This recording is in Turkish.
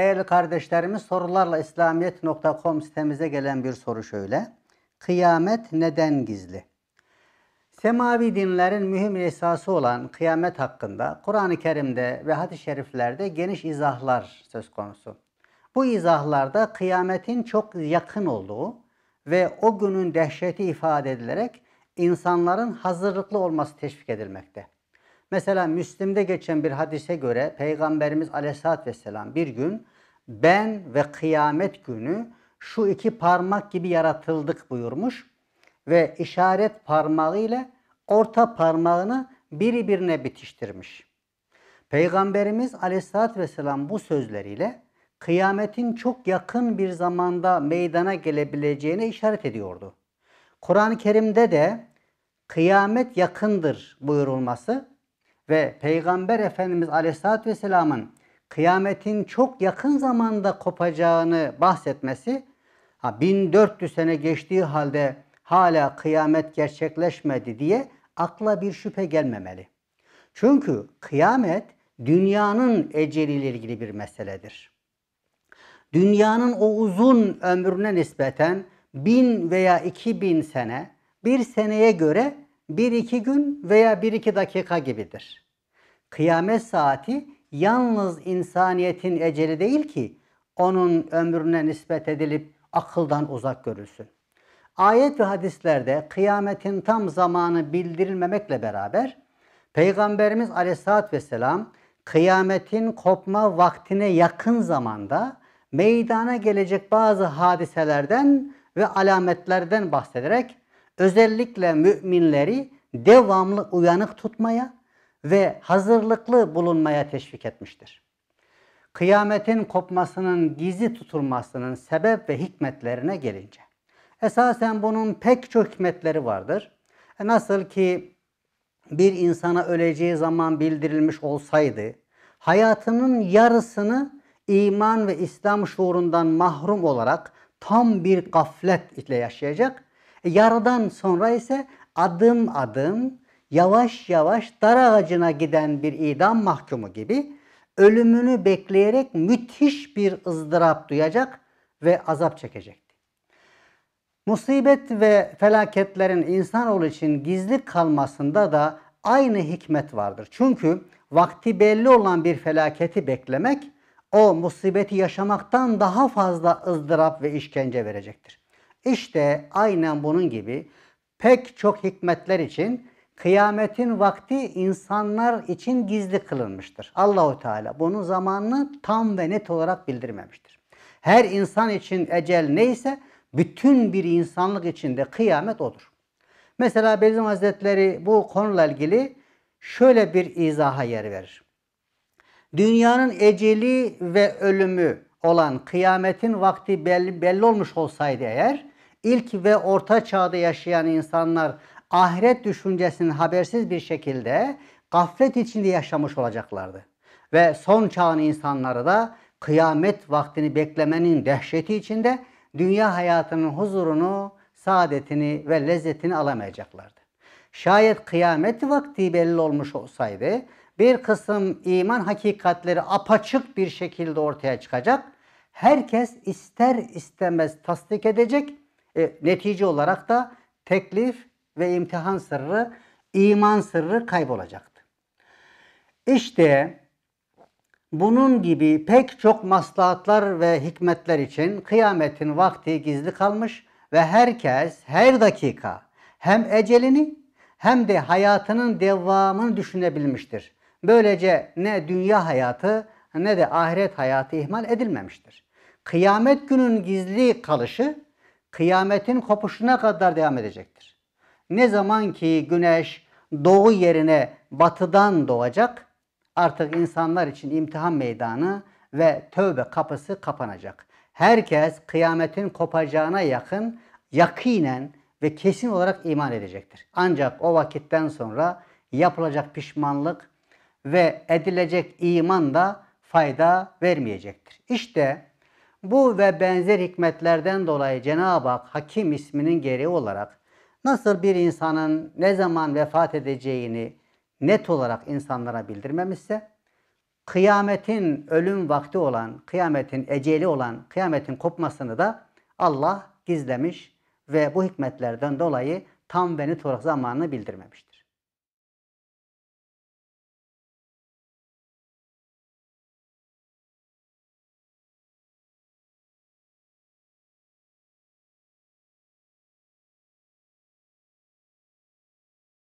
Değerli kardeşlerimiz sorularla İslamiyet.com sitemize gelen bir soru şöyle. Kıyamet neden gizli? Semavi dinlerin mühim esası olan kıyamet hakkında Kur'an-ı Kerim'de ve hadis-i şeriflerde geniş izahlar söz konusu. Bu izahlarda kıyametin çok yakın olduğu ve o günün dehşeti ifade edilerek insanların hazırlıklı olması teşvik edilmekte. Mesela Müslim'de geçen bir hadise göre Peygamberimiz Aleyhisselatü Vesselam bir gün ben ve kıyamet günü şu iki parmak gibi yaratıldık buyurmuş ve işaret parmağı ile orta parmağını birbirine bitiştirmiş. Peygamberimiz aleyhissalatü vesselam bu sözleriyle kıyametin çok yakın bir zamanda meydana gelebileceğine işaret ediyordu. Kur'an-ı Kerim'de de kıyamet yakındır buyurulması ve Peygamber Efendimiz Aleyhisselatü Vesselam'ın kıyametin çok yakın zamanda kopacağını bahsetmesi 1400 sene geçtiği halde hala kıyamet gerçekleşmedi diye akla bir şüphe gelmemeli. Çünkü kıyamet dünyanın eceliyle ilgili bir meseledir. Dünyanın o uzun ömrüne nispeten bin veya iki bin sene bir seneye göre bir iki gün veya bir iki dakika gibidir. Kıyamet saati yalnız insaniyetin eceli değil ki onun ömrüne nispet edilip akıldan uzak görülsün. Ayet ve hadislerde kıyametin tam zamanı bildirilmemekle beraber Peygamberimiz aleyhissalatü vesselam kıyametin kopma vaktine yakın zamanda meydana gelecek bazı hadiselerden ve alametlerden bahsederek özellikle müminleri devamlı uyanık tutmaya ve hazırlıklı bulunmaya teşvik etmiştir. Kıyametin kopmasının gizli tutulmasının sebep ve hikmetlerine gelince. Esasen bunun pek çok hikmetleri vardır. E, nasıl ki bir insana öleceği zaman bildirilmiş olsaydı, hayatının yarısını iman ve İslam şuurundan mahrum olarak tam bir gaflet ile yaşayacak. E yarıdan sonra ise adım adım yavaş yavaş dar ağacına giden bir idam mahkumu gibi ölümünü bekleyerek müthiş bir ızdırap duyacak ve azap çekecekti. Musibet ve felaketlerin insanoğlu için gizli kalmasında da aynı hikmet vardır. Çünkü vakti belli olan bir felaketi beklemek o musibeti yaşamaktan daha fazla ızdırap ve işkence verecektir. İşte aynen bunun gibi pek çok hikmetler için kıyametin vakti insanlar için gizli kılınmıştır. Allahu Teala bunun zamanını tam ve net olarak bildirmemiştir. Her insan için ecel neyse bütün bir insanlık içinde kıyamet odur. Mesela Bediüzzaman Hazretleri bu konuyla ilgili şöyle bir izaha yer verir. Dünyanın eceli ve ölümü olan kıyametin vakti belli, belli olmuş olsaydı eğer ilk ve orta çağda yaşayan insanlar ahiret düşüncesinin habersiz bir şekilde gaflet içinde yaşamış olacaklardı. Ve son çağın insanları da kıyamet vaktini beklemenin dehşeti içinde dünya hayatının huzurunu, saadetini ve lezzetini alamayacaklardı. Şayet kıyamet vakti belli olmuş olsaydı bir kısım iman hakikatleri apaçık bir şekilde ortaya çıkacak. Herkes ister istemez tasdik edecek. E, netice olarak da teklif ve imtihan sırrı, iman sırrı kaybolacaktı. İşte bunun gibi pek çok maslahatlar ve hikmetler için kıyametin vakti gizli kalmış ve herkes her dakika hem ecelini hem de hayatının devamını düşünebilmiştir. Böylece ne dünya hayatı ne de ahiret hayatı ihmal edilmemiştir. Kıyamet günün gizli kalışı kıyametin kopuşuna kadar devam edecektir. Ne zaman ki güneş doğu yerine batıdan doğacak artık insanlar için imtihan meydanı ve tövbe kapısı kapanacak. Herkes kıyametin kopacağına yakın yakinen ve kesin olarak iman edecektir. Ancak o vakitten sonra yapılacak pişmanlık ve edilecek iman da fayda vermeyecektir. İşte bu ve benzer hikmetlerden dolayı Cenab-ı Hak Hakim isminin gereği olarak nasıl bir insanın ne zaman vefat edeceğini net olarak insanlara bildirmemişse, kıyametin ölüm vakti olan, kıyametin eceli olan, kıyametin kopmasını da Allah gizlemiş ve bu hikmetlerden dolayı tam ve net olarak zamanını bildirmemiştir.